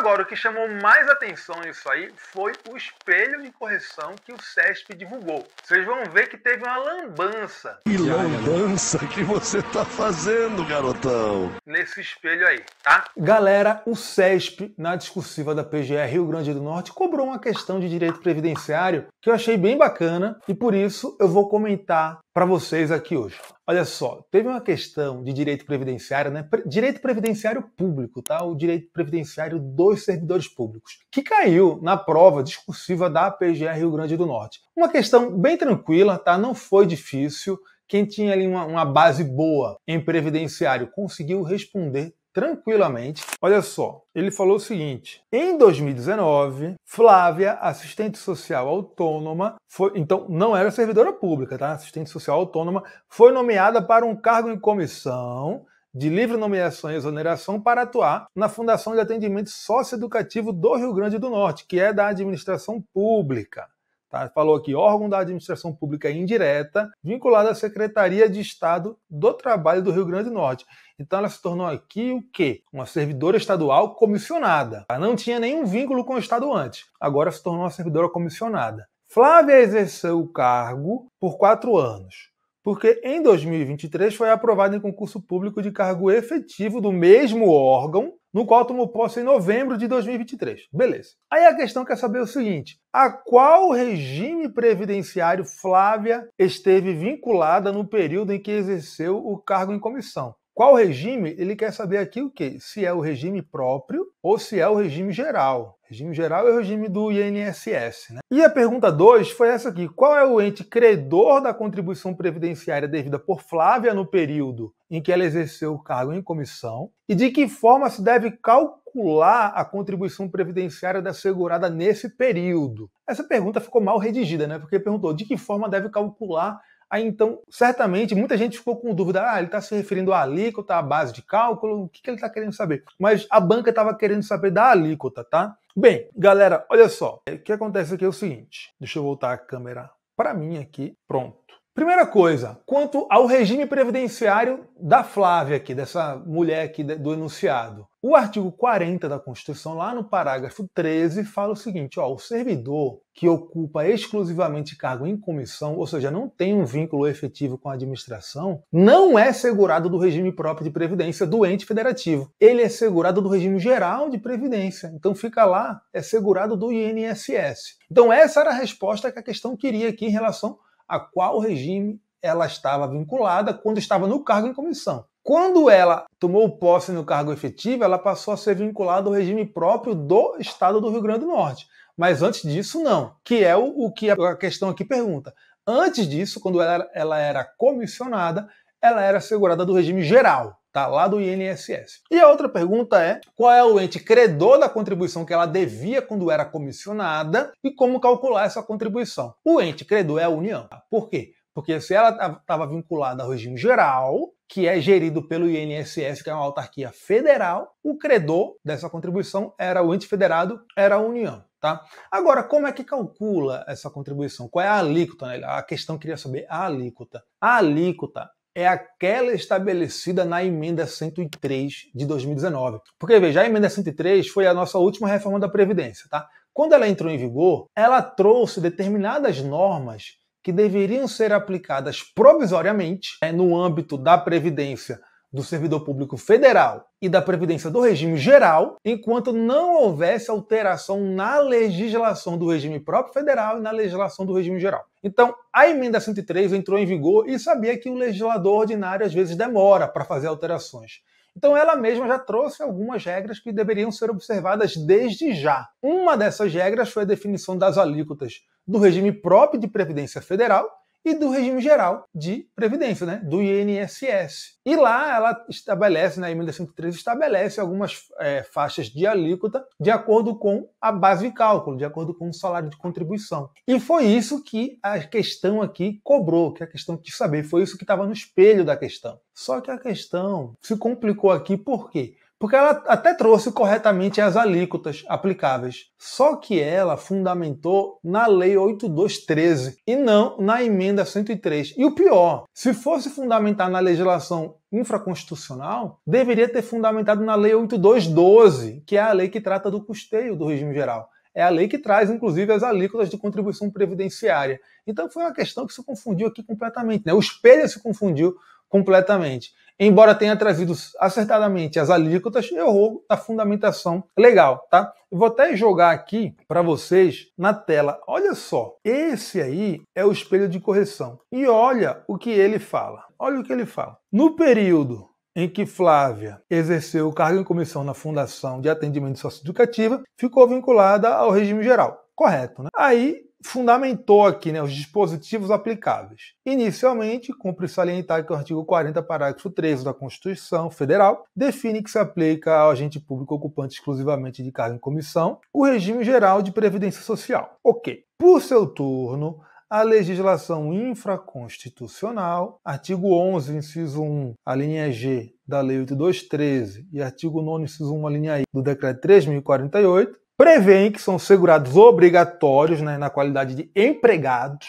Agora, o que chamou mais atenção nisso aí foi o espelho de correção que o CESP divulgou. Vocês vão ver que teve uma lambança. Que lambança que você tá fazendo, garotão? Nesse espelho aí, tá? Galera, o CESP na discursiva da PGR Rio Grande do Norte, cobrou uma questão de direito previdenciário que eu achei bem bacana e por isso eu vou comentar para vocês aqui hoje. Olha só, teve uma questão de direito previdenciário, né? Direito previdenciário público, tá? O direito previdenciário dos servidores públicos, que caiu na prova discursiva da APGR Rio Grande do Norte. Uma questão bem tranquila, tá? Não foi difícil. Quem tinha ali uma, uma base boa em previdenciário conseguiu responder tranquilamente. Olha só, ele falou o seguinte: em 2019, Flávia, assistente social autônoma, foi, então não era servidora pública, tá? Assistente social autônoma, foi nomeada para um cargo em comissão de livre nomeação e exoneração para atuar na Fundação de Atendimento Socioeducativo do Rio Grande do Norte, que é da administração pública. Tá? Falou aqui, órgão da administração pública indireta, vinculado à Secretaria de Estado do Trabalho do Rio Grande do Norte. Então ela se tornou aqui o quê? Uma servidora estadual comissionada. Ela tá? não tinha nenhum vínculo com o Estado antes. Agora se tornou uma servidora comissionada. Flávia exerceu o cargo por quatro anos, porque em 2023 foi aprovado em concurso público de cargo efetivo do mesmo órgão no qual tomou posse em novembro de 2023. Beleza. Aí a questão quer saber o seguinte: a qual regime previdenciário Flávia esteve vinculada no período em que exerceu o cargo em comissão? Qual regime? Ele quer saber aqui o quê? Se é o regime próprio ou se é o regime geral. O regime geral é o regime do INSS. Né? E a pergunta 2 foi essa aqui. Qual é o ente credor da contribuição previdenciária devida por Flávia no período em que ela exerceu o cargo em comissão? E de que forma se deve calcular a contribuição previdenciária da segurada nesse período? Essa pergunta ficou mal redigida, né? Porque perguntou de que forma deve calcular Aí então, certamente, muita gente ficou com dúvida: ah, ele está se referindo à alíquota, à base de cálculo, o que, que ele está querendo saber? Mas a banca estava querendo saber da alíquota, tá? Bem, galera, olha só. É, o que acontece aqui é o seguinte: deixa eu voltar a câmera para mim aqui. Pronto. Primeira coisa, quanto ao regime previdenciário da Flávia aqui, dessa mulher aqui do enunciado. O artigo 40 da Constituição, lá no parágrafo 13, fala o seguinte, ó, o servidor que ocupa exclusivamente cargo em comissão, ou seja, não tem um vínculo efetivo com a administração, não é segurado do regime próprio de previdência do ente federativo. Ele é segurado do regime geral de previdência. Então fica lá, é segurado do INSS. Então essa era a resposta que a questão queria aqui em relação a qual regime ela estava vinculada quando estava no cargo em comissão. Quando ela tomou posse no cargo efetivo, ela passou a ser vinculada ao regime próprio do Estado do Rio Grande do Norte. Mas antes disso, não, que é o, o que a questão aqui pergunta. Antes disso, quando ela, ela era comissionada, ela era segurada do regime geral, tá? Lá do INSS. E a outra pergunta é: qual é o ente credor da contribuição que ela devia quando era comissionada e como calcular essa contribuição? O ente credor é a União. Tá? Por quê? Porque se ela estava vinculada ao regime geral, que é gerido pelo INSS, que é uma autarquia federal, o credor dessa contribuição era o ente federado, era a União. Tá? Agora, como é que calcula essa contribuição? Qual é a alíquota? Né? A questão queria saber a alíquota. A alíquota é aquela estabelecida na emenda 103 de 2019. Porque veja, a emenda 103 foi a nossa última reforma da previdência, tá? Quando ela entrou em vigor, ela trouxe determinadas normas que deveriam ser aplicadas provisoriamente né, no âmbito da previdência do servidor público federal e da previdência do regime geral, enquanto não houvesse alteração na legislação do regime próprio federal e na legislação do regime geral. Então, a emenda 103 entrou em vigor e sabia que o legislador ordinário às vezes demora para fazer alterações. Então, ela mesma já trouxe algumas regras que deveriam ser observadas desde já. Uma dessas regras foi a definição das alíquotas do regime próprio de previdência federal e do regime geral de previdência, né, do INSS. E lá ela estabelece, na né, emenda 103 estabelece algumas é, faixas de alíquota de acordo com a base de cálculo, de acordo com o salário de contribuição. E foi isso que a questão aqui cobrou, que a questão quis saber, foi isso que estava no espelho da questão. Só que a questão se complicou aqui por quê? porque ela até trouxe corretamente as alíquotas aplicáveis, só que ela fundamentou na Lei 8213 e não na Emenda 103. E o pior, se fosse fundamentar na legislação infraconstitucional, deveria ter fundamentado na Lei 8212, que é a lei que trata do custeio do regime geral. É a lei que traz, inclusive, as alíquotas de contribuição previdenciária. Então foi uma questão que se confundiu aqui completamente, né? o espelho se confundiu completamente embora tenha trazido acertadamente as alíquotas, errou na fundamentação legal, tá? Eu vou até jogar aqui para vocês na tela. Olha só, esse aí é o espelho de correção. E olha o que ele fala. Olha o que ele fala. No período em que Flávia exerceu o cargo em comissão na Fundação de Atendimento Socioeducativa, ficou vinculada ao regime geral. Correto, né? Aí fundamentou aqui né, os dispositivos aplicáveis. Inicialmente, cumpre salientar que o artigo 40, parágrafo 13 da Constituição Federal define que se aplica ao agente público ocupante exclusivamente de cargo em comissão o regime geral de previdência social. Ok. Por seu turno, a legislação infraconstitucional, artigo 11, inciso 1, a linha G da Lei 8213 e artigo 9, inciso 1, a linha I do Decreto 3048, prevêem que são segurados obrigatórios né, na qualidade de empregados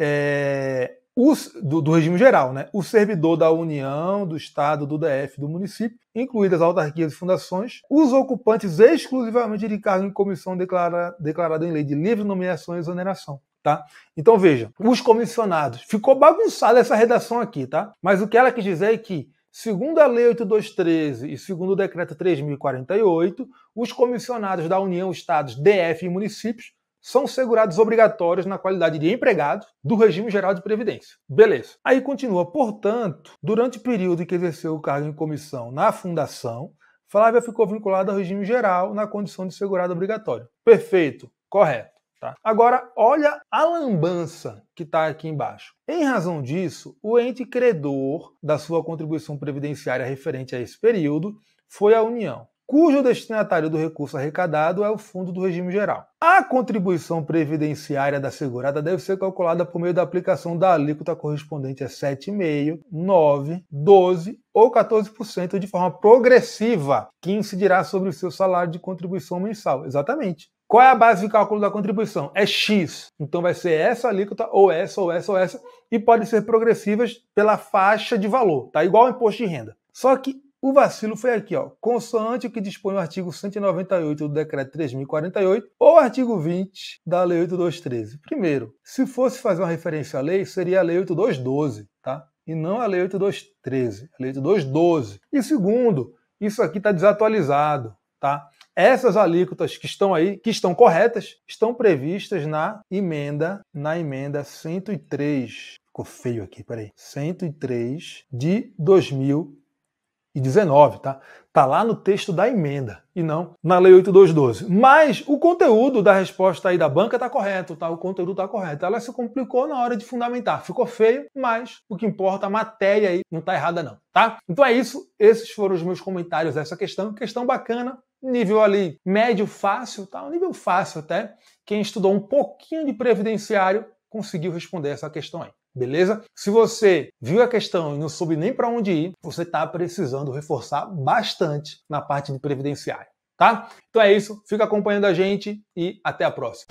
é, os, do, do, regime geral, né, o servidor da União, do Estado, do DF, do município, incluídas autarquias e fundações, os ocupantes exclusivamente de cargo em comissão declara, declarado em lei de livre nomeação e exoneração. Tá? Então veja, os comissionados. Ficou bagunçada essa redação aqui, tá? Mas o que ela quis dizer é que Segundo a Lei 8213 e segundo o Decreto 3048, os comissionados da União, Estados, DF e municípios são segurados obrigatórios na qualidade de empregados do regime geral de previdência. Beleza. Aí continua, portanto, durante o período em que exerceu o cargo em comissão na fundação, Flávia ficou vinculada ao regime geral na condição de segurado obrigatório. Perfeito, correto. Tá? Agora, olha a lambança que está aqui embaixo. Em razão disso, o ente credor da sua contribuição previdenciária referente a esse período foi a União, cujo destinatário do recurso arrecadado é o Fundo do Regime Geral. A contribuição previdenciária da segurada deve ser calculada por meio da aplicação da alíquota correspondente a 7,5, 9, 12 ou 14% de forma progressiva, que incidirá sobre o seu salário de contribuição mensal. Exatamente. Qual é a base de cálculo da contribuição? É X. Então vai ser essa alíquota, ou essa, ou essa, ou essa, e podem ser progressivas pela faixa de valor, tá? Igual ao imposto de renda. Só que o vacilo foi aqui, ó. Consoante o que dispõe o artigo 198 do decreto 3048 ou o artigo 20 da lei 8213. Primeiro, se fosse fazer uma referência à lei, seria a lei 8212, tá? E não a lei 8213, a lei 8212. E segundo, isso aqui está desatualizado, tá? Essas alíquotas que estão aí, que estão corretas, estão previstas na emenda, na emenda 103. Ficou feio aqui, peraí. 103 de 2019, tá? Tá lá no texto da emenda e não na lei 8212. Mas o conteúdo da resposta aí da banca tá correto, tá? O conteúdo tá correto. Ela se complicou na hora de fundamentar. Ficou feio, mas o que importa a matéria aí não tá errada não, tá? Então é isso, esses foram os meus comentários dessa essa questão, questão bacana, nível ali médio fácil, tá? Um nível fácil até. Quem estudou um pouquinho de previdenciário conseguiu responder essa questão aí. Beleza? Se você viu a questão e não soube nem para onde ir, você está precisando reforçar bastante na parte de previdenciário, tá? Então é isso, fica acompanhando a gente e até a próxima.